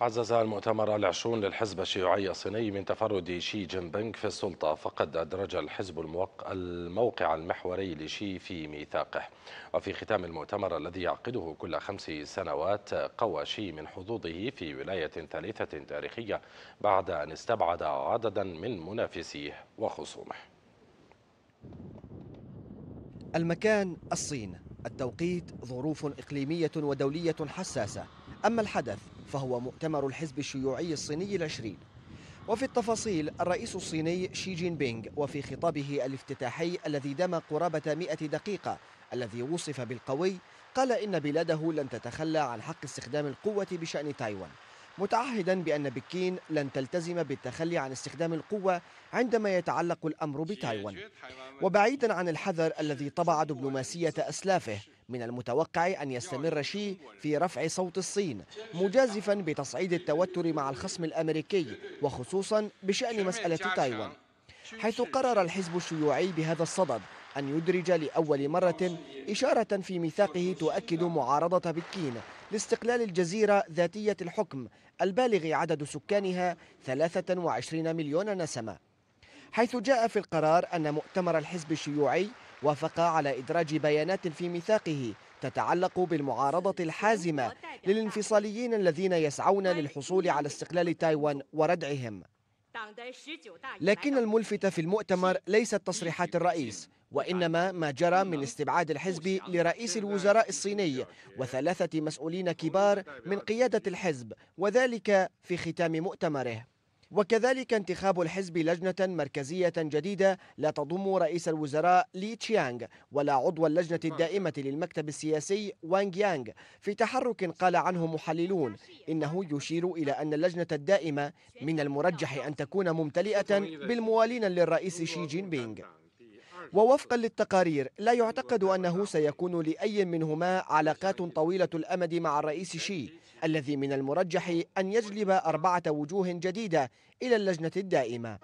عزز المؤتمر العشرون للحزب الشيوعي الصيني من تفرد شي جين بينغ في السلطة فقد أدرج الحزب الموق... الموقع المحوري لشي في ميثاقه وفي ختام المؤتمر الذي يعقده كل خمس سنوات قوى شي من حظوظه في ولاية ثالثة تاريخية بعد أن استبعد عددا من منافسيه وخصومه المكان الصين التوقيت ظروف إقليمية ودولية حساسة أما الحدث فهو مؤتمر الحزب الشيوعي الصيني العشرين وفي التفاصيل الرئيس الصيني شي جين بينغ وفي خطابه الافتتاحي الذي دام قرابة 100 دقيقة الذي وصف بالقوي قال إن بلاده لن تتخلى عن حق استخدام القوة بشأن تايوان متعهدا بأن بكين لن تلتزم بالتخلي عن استخدام القوة عندما يتعلق الأمر بتايوان وبعيدا عن الحذر الذي طبع دبلوماسية أسلافه من المتوقع أن يستمر شي في رفع صوت الصين مجازفا بتصعيد التوتر مع الخصم الأمريكي وخصوصا بشأن مسألة تايوان حيث قرر الحزب الشيوعي بهذا الصدد أن يدرج لأول مرة إشارة في ميثاقه تؤكد معارضة بكين لاستقلال الجزيرة ذاتية الحكم البالغ عدد سكانها 23 مليون نسمة حيث جاء في القرار أن مؤتمر الحزب الشيوعي وافق على إدراج بيانات في ميثاقه تتعلق بالمعارضة الحازمة للانفصاليين الذين يسعون للحصول على استقلال تايوان وردعهم لكن الملفت في المؤتمر ليست تصريحات الرئيس وإنما ما جرى من استبعاد الحزب لرئيس الوزراء الصيني وثلاثة مسؤولين كبار من قيادة الحزب وذلك في ختام مؤتمره وكذلك انتخاب الحزب لجنة مركزية جديدة لا تضم رئيس الوزراء لي تشيانغ ولا عضو اللجنة الدائمة للمكتب السياسي وانغ يانغ في تحرك قال عنه محللون إنه يشير إلى أن اللجنة الدائمة من المرجح أن تكون ممتلئة طيب، بالموالين للرئيس شي جين بينغ ووفقا للتقارير لا يعتقد أنه سيكون لأي منهما علاقات طويلة الأمد مع الرئيس شي الذي من المرجح أن يجلب أربعة وجوه جديدة إلى اللجنة الدائمة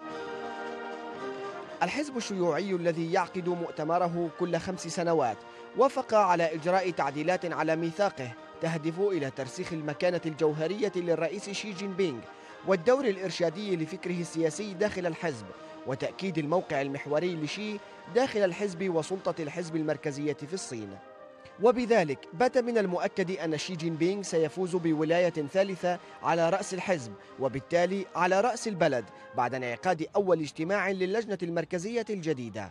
الحزب الشيوعي الذي يعقد مؤتمره كل خمس سنوات وافق على إجراء تعديلات على ميثاقه تهدف إلى ترسيخ المكانة الجوهرية للرئيس شي جين بينغ والدور الإرشادي لفكره السياسي داخل الحزب وتأكيد الموقع المحوري لشي داخل الحزب وسلطة الحزب المركزية في الصين وبذلك بات من المؤكد أن شي جين بينغ سيفوز بولاية ثالثة على رأس الحزب وبالتالي على رأس البلد بعد انعقاد أول اجتماع للجنة المركزية الجديدة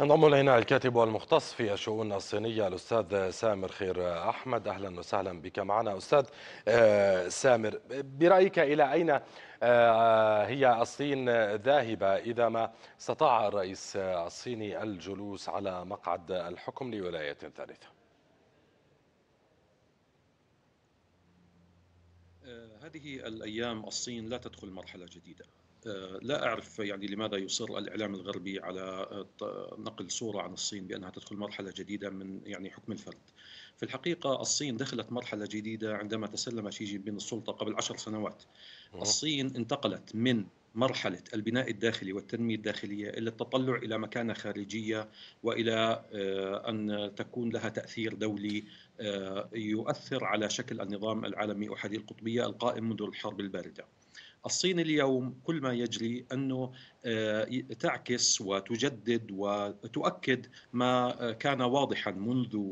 انضم الينا الكاتب والمختص في الشؤون الصينيه الاستاذ سامر خير احمد اهلا وسهلا بك معنا استاذ آه، سامر برايك الى اين آه، هي الصين ذاهبه اذا ما استطاع الرئيس الصيني الجلوس على مقعد الحكم لولايه ثالثه آه، هذه الايام الصين لا تدخل مرحله جديده آه، لا أعرف يعني لماذا يصر الإعلام الغربي على آه، نقل صورة عن الصين بأنها تدخل مرحلة جديدة من يعني حكم الفرد في الحقيقة الصين دخلت مرحلة جديدة عندما تسلم شي جين بين السلطة قبل عشر سنوات الصين انتقلت من مرحلة البناء الداخلي والتنمية الداخلية إلى التطلع إلى مكانة خارجية وإلى آه، أن تكون لها تأثير دولي يؤثر على شكل النظام العالمي أحادي القطبية القائم منذ الحرب الباردة الصين اليوم كل ما يجري انه آه، تعكس وتجدد وتؤكد ما آه، كان واضحا منذ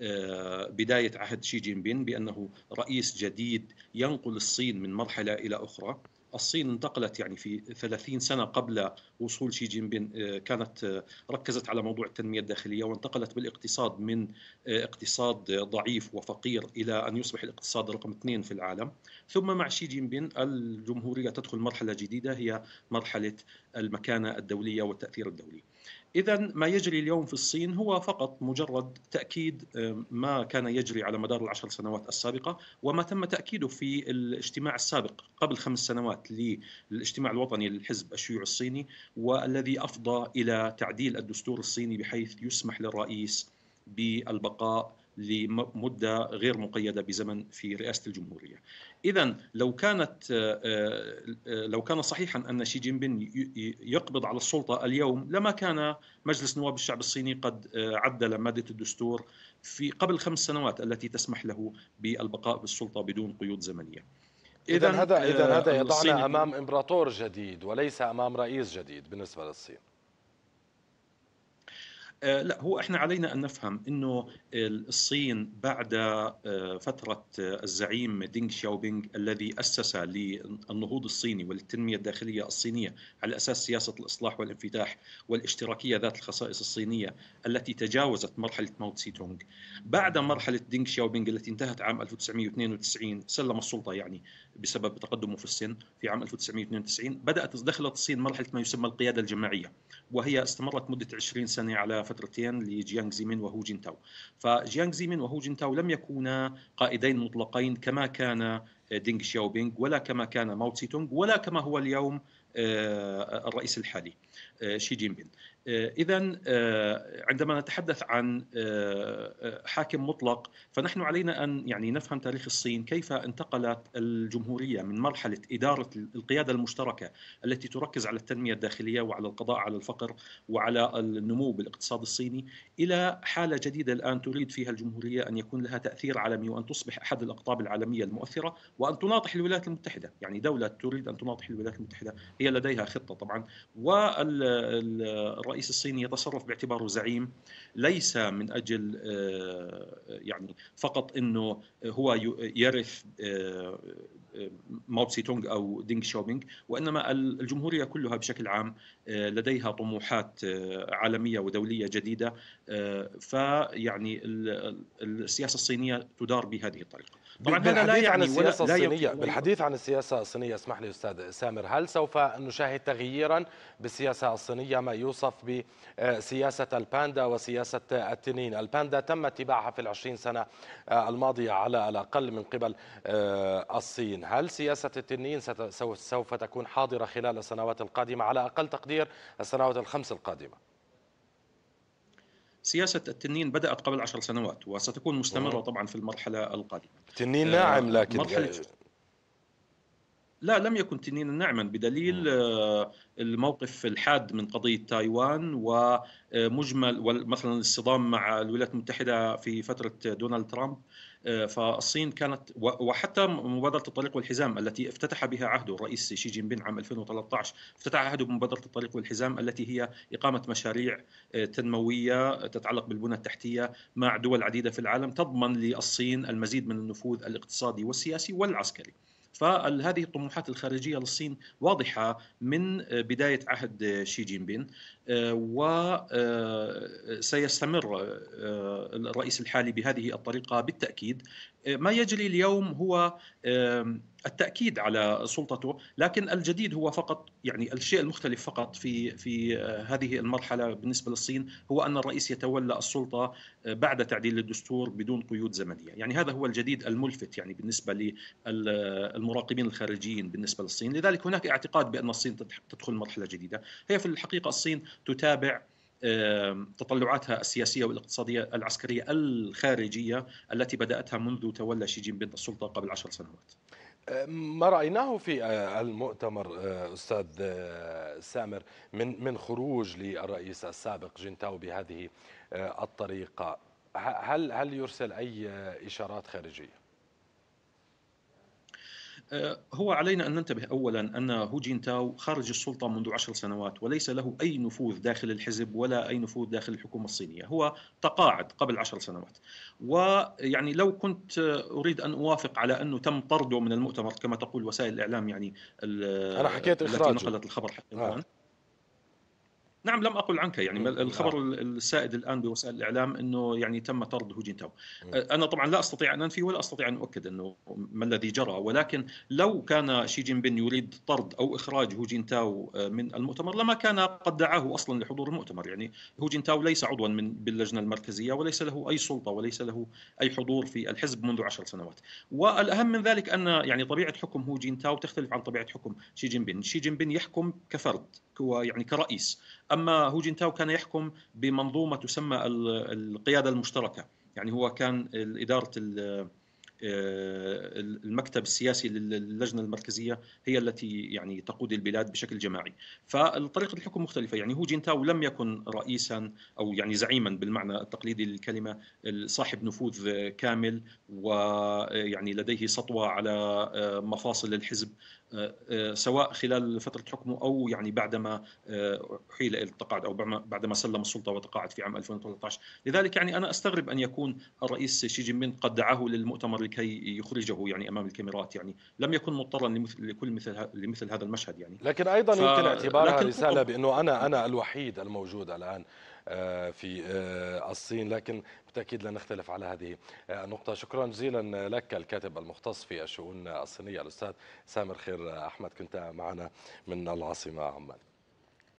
آه، بدايه عهد شي جين بين بانه رئيس جديد ينقل الصين من مرحله الى اخرى الصين انتقلت يعني في 30 سنه قبل وصول شي جين بين آه، كانت آه، ركزت على موضوع التنميه الداخليه وانتقلت بالاقتصاد من آه، اقتصاد ضعيف وفقير الى ان يصبح الاقتصاد رقم اثنين في العالم ثم مع شي جين بين الجمهوريه تدخل مرحله جديده هي مرحله المكانه الدوليه والتاثير الدولي. إذا ما يجري اليوم في الصين هو فقط مجرد تأكيد ما كان يجري على مدار العشر سنوات السابقة وما تم تأكيده في الاجتماع السابق قبل خمس سنوات للاجتماع الوطني للحزب الشيوعي الصيني والذي أفضى إلى تعديل الدستور الصيني بحيث يسمح للرئيس بالبقاء لمدة غير مقيدة بزمن في رئاسة الجمهورية إذا لو كانت آه، آه، لو كان صحيحا أن شي جين بين يقبض على السلطة اليوم لما كان مجلس نواب الشعب الصيني قد آه، عدل مادة الدستور في قبل خمس سنوات التي تسمح له بالبقاء بالسلطة بدون قيود زمنية إذا هذا إذا هذا يضعنا أمام إمبراطور جديد وليس أمام رئيس جديد بالنسبة للصين آه، لا هو احنا علينا ان نفهم انه الصين بعد آه، فتره آه، الزعيم دينغ شاوبينغ الذي اسس للنهوض الصيني وللتنميه الداخليه الصينيه على اساس سياسه الاصلاح والانفتاح والاشتراكيه ذات الخصائص الصينيه التي تجاوزت مرحله موت سي تونغ بعد مرحله دينغ شاوبينغ التي انتهت عام 1992 سلم السلطه يعني بسبب تقدمه في السن في عام 1992 بدأت دخلت الصين مرحلة ما يسمى القيادة الجماعية وهي استمرت مدة 20 سنة على فترتين لجيانغ زيمين وهو جينتاو فجيانغ زيمين وهو جينتاو لم يكونا قائدين مطلقين كما كان دينغ شياوبينغ ولا كما كان ماو تسي تونغ ولا كما هو اليوم آه، الرئيس الحالي آه، شي جين بين آه، اذا آه، عندما نتحدث عن آه، حاكم مطلق فنحن علينا ان يعني نفهم تاريخ الصين كيف انتقلت الجمهوريه من مرحله اداره القياده المشتركه التي تركز على التنميه الداخليه وعلى القضاء على الفقر وعلى النمو بالاقتصاد الصيني الى حاله جديده الان تريد فيها الجمهوريه ان يكون لها تاثير عالمي وان تصبح احد الاقطاب العالميه المؤثره وان تناطح الولايات المتحده، يعني دوله تريد ان تناطح الولايات المتحده هي لديها خطه طبعا والرئيس الرئيس الصيني يتصرف باعتباره زعيم ليس من اجل آه، يعني فقط انه هو يرث آه، ماو تسي تونغ او دينغ شوبينغ وانما الجمهوريه كلها بشكل عام آه، لديها طموحات آه، عالميه ودوليه جديده آه، فيعني السياسه الصينيه تدار بهذه الطريقه طبعا هذا لا يعني عن السياسه الصينيه أيوة. بالحديث عن السياسه الصينيه اسمح لي استاذ سامر هل سوف نشاهد تغييرا بالسياسه الصينيه ما يوصف بسياسه الباندا وسياسه التنين الباندا تم اتباعها في العشرين سنه الماضيه على الاقل من قبل الصين هل سياسة التنين سوف تكون حاضرة خلال السنوات القادمة على أقل تقدير السنوات الخمس القادمة؟ سياسة التنين بدأت قبل عشر سنوات وستكون مستمرة طبعا في المرحلة القادمة تنين ناعم آه، لكن مرحلة آه، لا لم يكن تنين نعما بدليل آه، الموقف الحاد من قضية تايوان ومجمل مثلا الصدام مع الولايات المتحدة في فترة دونالد ترامب آه، فالصين كانت وحتى مبادرة الطريق والحزام التي افتتح بها عهده الرئيس شي جين بين عام 2013 افتتح عهده بمبادرة الطريق والحزام التي هي إقامة مشاريع آه، تنموية تتعلق بالبنى التحتية مع دول عديدة في العالم تضمن للصين المزيد من النفوذ الاقتصادي والسياسي والعسكري فهذه الطموحات الخارجيه للصين واضحه من آه، بدايه عهد آه، شي جين بين آه، وسيستمر الرئيس الحالي بهذه الطريقه بالتاكيد ما يجري اليوم هو التاكيد على سلطته لكن الجديد هو فقط يعني الشيء المختلف فقط في في هذه المرحله بالنسبه للصين هو ان الرئيس يتولى السلطه بعد تعديل الدستور بدون قيود زمنيه يعني هذا هو الجديد الملفت يعني بالنسبه لل المراقبين الخارجيين بالنسبه للصين، لذلك هناك اعتقاد بان الصين تدخل مرحله جديده، هي في الحقيقه الصين تتابع تطلعاتها السياسيه والاقتصاديه العسكريه الخارجيه التي بداتها منذ تولى شي جين بين السلطه قبل عشر سنوات. أه، ما رايناه في آه، المؤتمر آه، استاذ سامر من من خروج للرئيس السابق جنتاو بهذه الطريقه هل هل يرسل اي اشارات خارجيه؟ آه، هو علينا أن ننتبه أولا أن هو جين تاو خارج السلطة منذ عشر سنوات وليس له أي نفوذ داخل الحزب ولا أي نفوذ داخل الحكومة الصينية هو تقاعد قبل عشر سنوات ويعني لو كنت أريد أن أوافق على أنه تم طرده من المؤتمر كما تقول وسائل الإعلام يعني أنا حكيت إخراجه التي نقلت الخبر حتى الآن آه. نعم لم اقل عنك يعني الخبر نعم. السائد الان بوسائل الاعلام انه يعني تم طرد جينتاو انا طبعا لا استطيع ان انفي ولا استطيع ان اؤكد انه ما الذي جرى ولكن لو كان شي جين بين يريد طرد او اخراج جينتاو آه، من المؤتمر لما كان قد دعاه اصلا لحضور المؤتمر يعني جينتاو ليس عضوا من باللجنه المركزيه وليس له اي سلطه وليس له اي حضور في الحزب منذ عشر سنوات والاهم من ذلك ان يعني طبيعه حكم جينتاو تختلف عن طبيعه حكم شي جين بين شي جين بين يحكم كفرد يعني كرئيس اما هو تاو كان يحكم بمنظومه تسمى القياده المشتركه يعني هو كان اداره آه، المكتب السياسي للجنه المركزيه هي التي يعني تقود البلاد بشكل جماعي فطريقه الحكم مختلفه يعني هو تاو لم يكن رئيسا او يعني زعيما بالمعنى التقليدي للكلمه صاحب نفوذ كامل ويعني لديه سطوه على آه، مفاصل الحزب آه، آه، سواء خلال فتره حكمه او يعني بعدما آه، حيل الى التقاعد او بعدما سلم السلطه وتقاعد في عام 2013 لذلك يعني انا استغرب ان يكون الرئيس شي جين بين قد دعاه للمؤتمر لكي يخرجه يعني امام الكاميرات يعني لم يكن مضطرا لكل مثل لمثل هذا المشهد يعني لكن ايضا ف... يمكن اعتبارها رساله بانه انا انا الوحيد الموجود الان آه، في آه، الصين لكن بالتأكيد لن نختلف على هذه آه، النقطة شكرا جزيلا لك الكاتب المختص في الشؤون الصينية الأستاذ سامر خير أحمد كنت معنا من العاصمة عمان